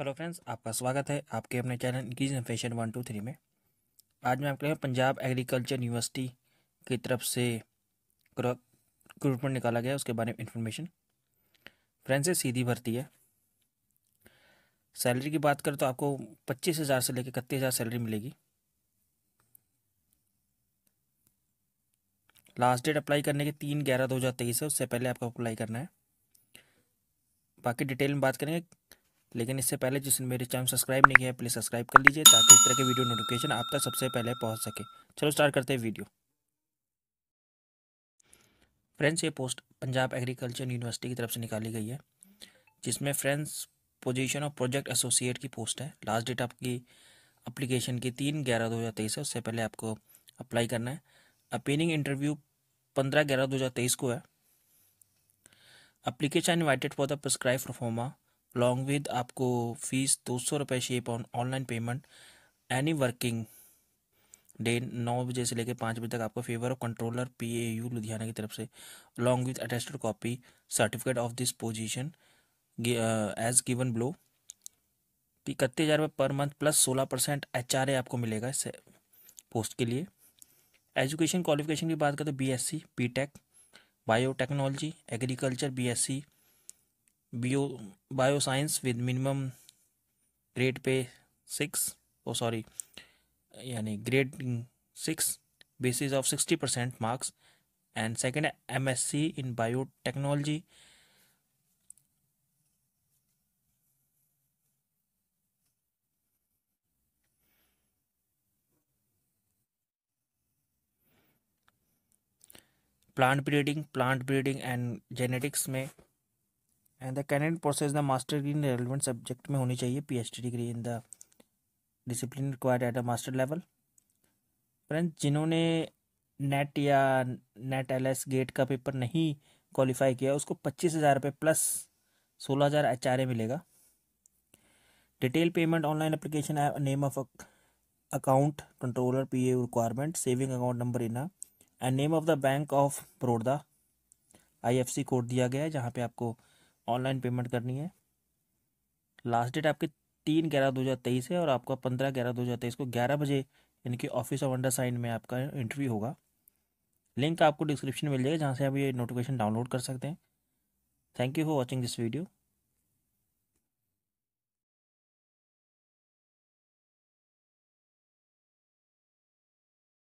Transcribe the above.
hello friends आपका स्वागत है आपके अपने channel increase in fashion one two three में आज मैं आपके लिए पंजाब एग्रीकल्चर यूनिवर्सिटी की तरफ से रिक्रूटमेंट निकाला गया उसके बारे में इन्फॉर्मेशन फ्रेंड्स ये सीधी भर्ती है सैलरी की बात करें तो आपको पच्चीस हज़ार से लेकर इकतीस हज़ार सैलरी मिलेगी लास्ट डेट अप्लाई करने के तीन ग्यारह दो हज़ार तेईस है उससे पहले आपको अप्लाई करना है बाकी डिटेल में बात करेंगे लेकिन इससे पहले जिसने मेरे चैनल सब्सक्राइब नहीं किया है प्लीज़ सब्सक्राइब कर लीजिए ताकि इस तरह के वीडियो नोटिफिकेशन आप तक सबसे पहले पहुँच सके चलो स्टार्ट करते हैं वीडियो फ्रेंड्स ये पोस्ट पंजाब एग्रीकल्चर यूनिवर्सिटी की तरफ से निकाली गई है जिसमें friends position of project associate की पोस्ट है लास्ट डेट आपकी अप्लीकेशन की तीन ग्यारह दो हज़ार तेईस है उससे पहले आपको अप्लाई करना है अपीयरिंग इंटरव्यू पंद्रह ग्यारह दो हज़ार तेईस को है application invited for the prescribe proforma long with आपको फीस दो सौ रुपये शेप on online payment any working day नौ बजे से लेकर पाँच बजे तक आपको favour of controller P A U Ludhiana की तरफ से long with attested copy certificate of this position as given below इकतीस हज़ार रुपये पर मंथ प्लस सोलह परसेंट एच आर ए आपको मिलेगा इस पोस्ट के लिए एजुकेशन क्वालिफिकेशन की बात करें तो B S C B tech biotechnology agriculture B S C bio bio science with minimum grade pay six O sorry यानी grade six basis of sixty percent marks and second M S C in biotechnology plant breeding plant breeding and genetics में and the candidate process the master degree in relevant subject में होनी चाहिए the degree in the discipline required at a master level friends जिन्होंने NET या NET L S GATE का paper नहीं qualify किया उसको पच्चीस हज़ार रुपये प्लस सोलह हज़ार एच आर ए मिलेगा detail payment online application name of account controller P A requirement saving account number इना and name of the bank of Baroda I F C code दिया गया है जहाँ पे आपको ऑनलाइन पेमेंट करनी है लास्ट डेट आपके तीन ग्यारह दो हज़ार तेईस है और आपका पंद्रह ग्यारह दो हज़ार तेईस को ग्यारह बजे इनके ऑफिस ऑफ अंडर साइन में आपका इंटरव्यू होगा लिंक आपको डिस्क्रिप्शन मिल जाएगा जहाँ से आप ये नोटिफिकेशन डाउनलोड कर सकते हैं thank you for watching this video